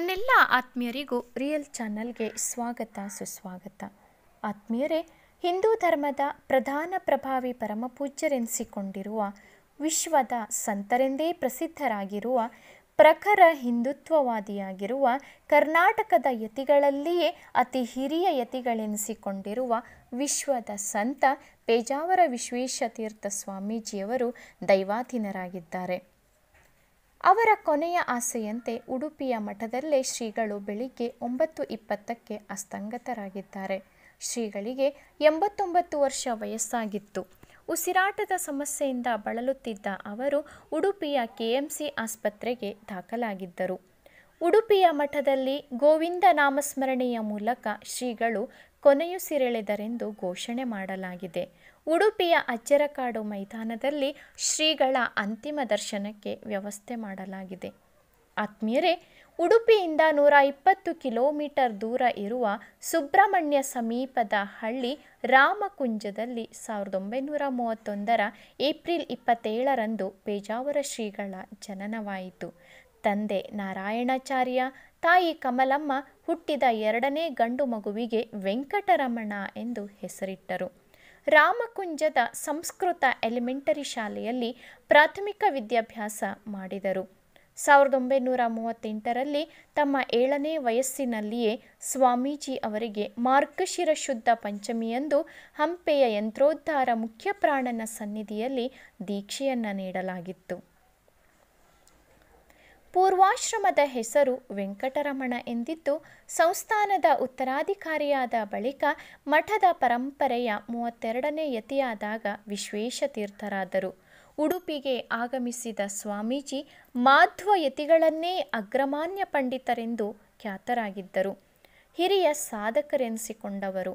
ನನ್ನೆಲ್ಲ ಆತ್ಮೀಯರಿಗೂ ರಿಯಲ್ ಚಾನಲ್ಗೆ ಸ್ವಾಗತ ಸುಸ್ವಾಗತ ಆತ್ಮೀಯರೇ ಹಿಂದೂ ಧರ್ಮದ ಪ್ರಧಾನ ಪ್ರಭಾವಿ ಪರಮಪೂಜ್ಯರೆನಿಸಿಕೊಂಡಿರುವ ವಿಶ್ವದ ಸಂತರೆಂದೇ ಪ್ರಸಿದ್ಧರಾಗಿರುವ ಪ್ರಖರ ಹಿಂದುತ್ವವಾದಿಯಾಗಿರುವ ಕರ್ನಾಟಕದ ಯತಿಗಳಲ್ಲಿಯೇ ಅತಿ ಹಿರಿಯ ಯತಿಗಳೆನಿಸಿಕೊಂಡಿರುವ ವಿಶ್ವದ ಸಂತ ಪೇಜಾವರ ವಿಶ್ವೇಶತೀರ್ಥ ಸ್ವಾಮೀಜಿಯವರು ದೈವಾಧೀನರಾಗಿದ್ದಾರೆ ಅವರ ಕೊನೆಯ ಆಸೆಯಂತೆ ಉಡುಪಿಯ ಮಠದಲ್ಲೇ ಶ್ರೀಗಳು ಬೆಳಿಗ್ಗೆ ಒಂಬತ್ತು ಇಪ್ಪತ್ತಕ್ಕೆ ಅಸ್ತಂಗತರಾಗಿದ್ದಾರೆ ಶ್ರೀಗಳಿಗೆ ಎಂಬತ್ತೊಂಬತ್ತು ವರ್ಷ ವಯಸ್ಸಾಗಿತ್ತು ಉಸಿರಾಟದ ಸಮಸ್ಯೆಯಿಂದ ಬಳಲುತ್ತಿದ್ದ ಅವರು ಉಡುಪಿಯ ಕೆಎಂಸಿ ಆಸ್ಪತ್ರೆಗೆ ದಾಖಲಾಗಿದ್ದರು ಉಡುಪಿಯ ಮಠದಲ್ಲಿ ಗೋವಿಂದ ನಾಮಸ್ಮರಣೆಯ ಮೂಲಕ ಶ್ರೀಗಳು ಕೊನೆಯುಸಿರೆಳೆದರೆಂದು ಘೋಷಣೆ ಮಾಡಲಾಗಿದೆ ಉಡುಪಿಯ ಅಚ್ಚರಕಾಡು ಮೈದಾನದಲ್ಲಿ ಶ್ರೀಗಳ ಅಂತಿಮ ದರ್ಶನಕ್ಕೆ ವ್ಯವಸ್ಥೆ ಮಾಡಲಾಗಿದೆ ಆತ್ಮೀಯರೇ ಉಡುಪಿಯಿಂದ ನೂರ ಇಪ್ಪತ್ತು ಕಿಲೋಮೀಟರ್ ದೂರ ಇರುವ ಸುಬ್ರಹ್ಮಣ್ಯ ಸಮೀಪದ ಹಳ್ಳಿ ರಾಮಕುಂಜದಲ್ಲಿ ಸಾವಿರದ ಒಂಬೈನೂರ ಮೂವತ್ತೊಂದರ ಏಪ್ರಿಲ್ ಇಪ್ಪತ್ತೇಳರಂದು ಪೇಜಾವರ ಶ್ರೀಗಳ ಜನನವಾಯಿತು ತಂದೆ ನಾರಾಯಣಾಚಾರ್ಯ ತಾಯಿ ಕಮಲಮ್ಮ ಹುಟ್ಟಿದ ಎರಡನೇ ಗಂಡು ಮಗುವಿಗೆ ವೆಂಕಟರಮಣ ಎಂದು ಹೆಸರಿಟ್ಟರು ರಾಮಕುಂಜದ ಸಂಸ್ಕೃತ ಎಲಿಮೆಂಟರಿ ಶಾಲೆಯಲ್ಲಿ ಪ್ರಾಥಮಿಕ ವಿದ್ಯಾಭ್ಯಾಸ ಮಾಡಿದರು ಸಾವಿರದ ಒಂಬೈನೂರ ಮೂವತ್ತೆಂಟರಲ್ಲಿ ತಮ್ಮ ಏಳನೇ ವಯಸ್ಸಿನಲ್ಲಿಯೇ ಸ್ವಾಮೀಜಿ ಅವರಿಗೆ ಮಾರ್ಗಶಿರ ಶುದ್ಧ ಪಂಚಮಿಯಂದು ಹಂಪೆಯ ಯಂತ್ರೋದ್ಧಾರ ಮುಖ್ಯ ಪ್ರಾಣನ ಸನ್ನಿಧಿಯಲ್ಲಿ ದೀಕ್ಷೆಯನ್ನು ನೀಡಲಾಗಿತ್ತು ಪೂರ್ವಾಶ್ರಮದ ಹೆಸರು ವೆಂಕಟರಮಣ ಎಂದಿದ್ದು ಸಂಸ್ಥಾನದ ಉತ್ತರಾಧಿಕಾರಿಯಾದ ಬಳಿಕ ಮಠದ ಪರಂಪರೆಯ ಮೂವತ್ತೆರಡನೇ ಯತಿಯಾದಾಗ ವಿಶ್ವೇಶತೀರ್ಥರಾದರು ಉಡುಪಿಗೆ ಆಗಮಿಸಿದ ಸ್ವಾಮೀಜಿ ಮಾಧ್ವ ಯತಿಗಳನ್ನೇ ಅಗ್ರಮಾನ್ಯ ಪಂಡಿತರೆಂದು ಖ್ಯಾತರಾಗಿದ್ದರು ಹಿರಿಯ ಸಾಧಕರೆನಿಸಿಕೊಂಡವರು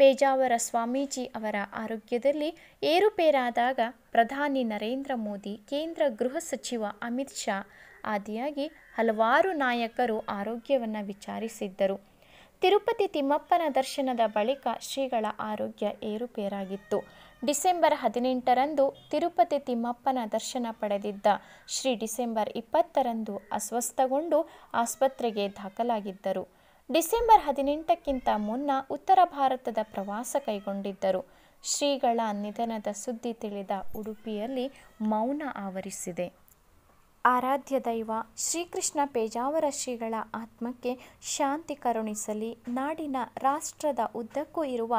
ಪೇಜಾವರ ಸ್ವಾಮೀಜಿ ಅವರ ಆರೋಗ್ಯದಲ್ಲಿ ಏರುಪೇರಾದಾಗ ಪ್ರಧಾನಿ ನರೇಂದ್ರ ಮೋದಿ ಕೇಂದ್ರ ಗೃಹ ಸಚಿವ ಅಮಿತ್ ಶಾ ಆದಿಯಾಗಿ ಹಲವಾರು ನಾಯಕರು ಆರೋಗ್ಯವನ್ನು ವಿಚಾರಿಸಿದ್ದರು ತಿರುಪತಿ ತಿಮ್ಮಪ್ಪನ ದರ್ಶನದ ಬಳಿಕ ಶ್ರೀಗಳ ಆರೋಗ್ಯ ಏರುಪೇರಾಗಿತ್ತು ಡಿಸೆಂಬರ್ ಹದಿನೆಂಟರಂದು ತಿರುಪತಿ ತಿಮ್ಮಪ್ಪನ ದರ್ಶನ ಪಡೆದಿದ್ದ ಶ್ರೀ ಡಿಸೆಂಬರ್ ಇಪ್ಪತ್ತರಂದು ಅಸ್ವಸ್ಥಗೊಂಡು ಆಸ್ಪತ್ರೆಗೆ ದಾಖಲಾಗಿದ್ದರು ಡಿಸೆಂಬರ್ ಹದಿನೆಂಟಕ್ಕಿಂತ ಮುನ್ನ ಉತ್ತರ ಭಾರತದ ಪ್ರವಾಸ ಕೈಗೊಂಡಿದ್ದರು ಶ್ರೀಗಳ ನಿಧನದ ಸುದ್ದಿ ತಿಳಿದ ಉಡುಪಿಯಲ್ಲಿ ಮೌನ ಆವರಿಸಿದೆ ಆರಾಧ್ಯ ದೈವ ಶ್ರೀಕೃಷ್ಣ ಪೇಜಾವರ ಶ್ರೀಗಳ ಆತ್ಮಕ್ಕೆ ಶಾಂತಿ ಕರುಣಿಸಲಿ ನಾಡಿನ ರಾಷ್ಟ್ರದ ಉದ್ದಕ್ಕೂ ಇರುವ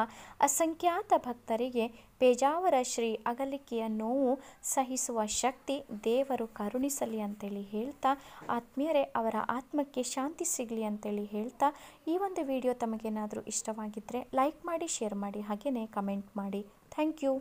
ಅಸಂಖ್ಯಾತ ಭಕ್ತರಿಗೆ ಪೇಜಾವರ ಶ್ರೀ ಅಗಲಿಕೆಯ ನೋವು ಸಹಿಸುವ ಶಕ್ತಿ ದೇವರು ಕರುಣಿಸಲಿ ಅಂತೇಳಿ ಹೇಳ್ತಾ ಆತ್ಮೀಯರೇ ಅವರ ಆತ್ಮಕ್ಕೆ ಶಾಂತಿ ಸಿಗಲಿ ಅಂತೇಳಿ ಹೇಳ್ತಾ ಈ ಒಂದು ವಿಡಿಯೋ ತಮಗೇನಾದರೂ ಇಷ್ಟವಾಗಿದ್ದರೆ ಲೈಕ್ ಮಾಡಿ ಶೇರ್ ಮಾಡಿ ಹಾಗೆಯೇ ಕಮೆಂಟ್ ಮಾಡಿ ಥ್ಯಾಂಕ್ ಯು